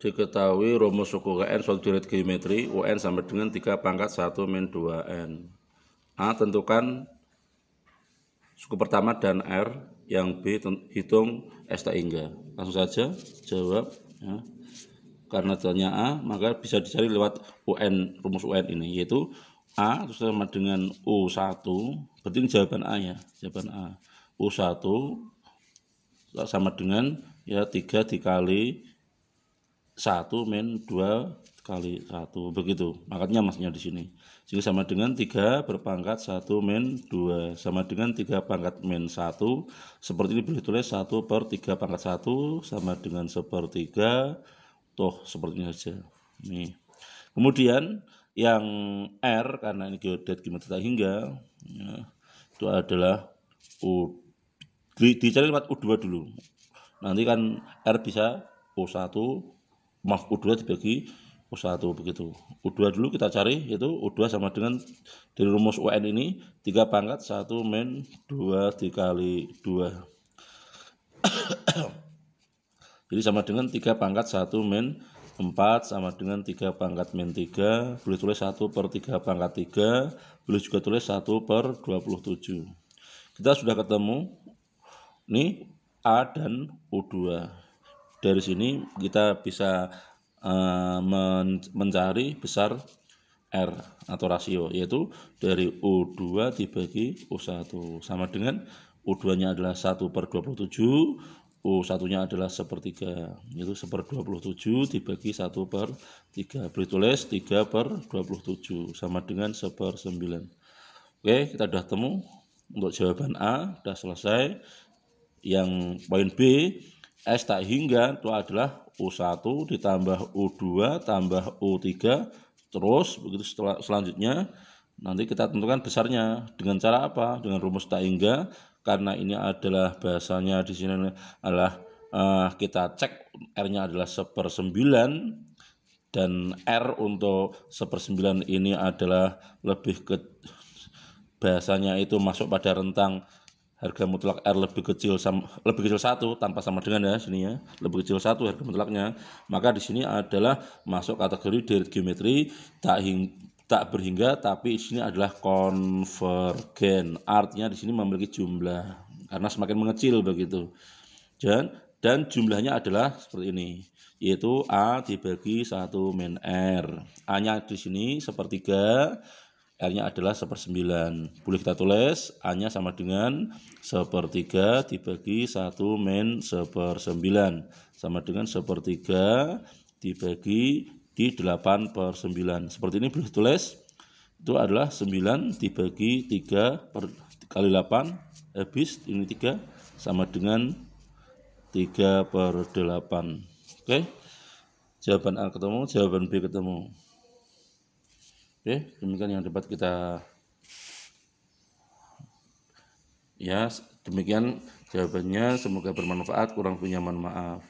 diketahui rumus suku KN soal deret geometri UN sama dengan 3 pangkat 1 min 2N. A tentukan suku pertama dan R, yang B hitung S tak hingga. Langsung saja jawab ya. Karena tanya A, maka bisa dicari lewat UN, rumus UN ini, yaitu A terus sama dengan U1, berarti ini jawaban A ya, jawaban A. U1 sama dengan ya 3 dikali satu min dua kali satu begitu makanya masnya di sini jadi sama dengan tiga berpangkat satu min dua sama dengan tiga pangkat min satu seperti ini boleh tulis satu per tiga pangkat satu sama dengan sepertiga toh seperti ini saja nih kemudian yang R karena ini geodet geodet hingga ya, itu adalah U dicari lewat U2 dulu nanti kan R bisa U1 maaf U2 dibagi U1 begitu. U2 dulu kita cari itu U2 sama dengan dari rumus UN ini 3 pangkat 1 min 2 dikali 2. Jadi sama dengan 3 pangkat 1 min 4 sama dengan 3 pangkat min 3. Boleh tulis 1 per 3 pangkat 3. Boleh juga tulis 1 per 27. Kita sudah ketemu. Ini A dan U2 dari sini kita bisa uh, men mencari besar R atau rasio yaitu dari U2 dibagi U1 sama dengan U2 nya adalah 1 per 27 U1 nya adalah 3 yaitu 1 per 27 dibagi 1 per 3 beri tulis 3 per 27 sama dengan 1 per 9 oke kita sudah temu untuk jawaban A sudah selesai yang poin B S tak hingga itu adalah U1 ditambah U2 tambah U3 terus begitu setelah, selanjutnya nanti kita tentukan besarnya dengan cara apa dengan rumus tak hingga karena ini adalah bahasanya di sini adalah uh, kita cek R-nya adalah sepersembilan dan R untuk sepersembilan ini adalah lebih ke bahasanya itu masuk pada rentang harga mutlak R lebih kecil sama, lebih kecil satu tanpa sama dengan ya sini ya lebih kecil satu harga mutlaknya maka di sini adalah masuk kategori deret geometri tak hing, tak berhingga tapi di sini adalah konvergen artinya di sini memiliki jumlah karena semakin mengecil begitu dan dan jumlahnya adalah seperti ini yaitu a dibagi satu min r a nya di sini sepertiga R-nya adalah 1 per 9. Boleh kita tulis A-nya sama dengan 1 per 3 dibagi 1 min 1 per 9. Sama dengan 1 per 3 dibagi di 8 per 9. Seperti ini boleh tulis. Itu adalah 9 dibagi 3 per, kali 8. Habis ini 3 sama dengan 3 per 8. Oke. Jawaban A ketemu, jawaban B ketemu. Oke, demikian yang dapat kita ya demikian jawabannya semoga bermanfaat kurang punya mohon maaf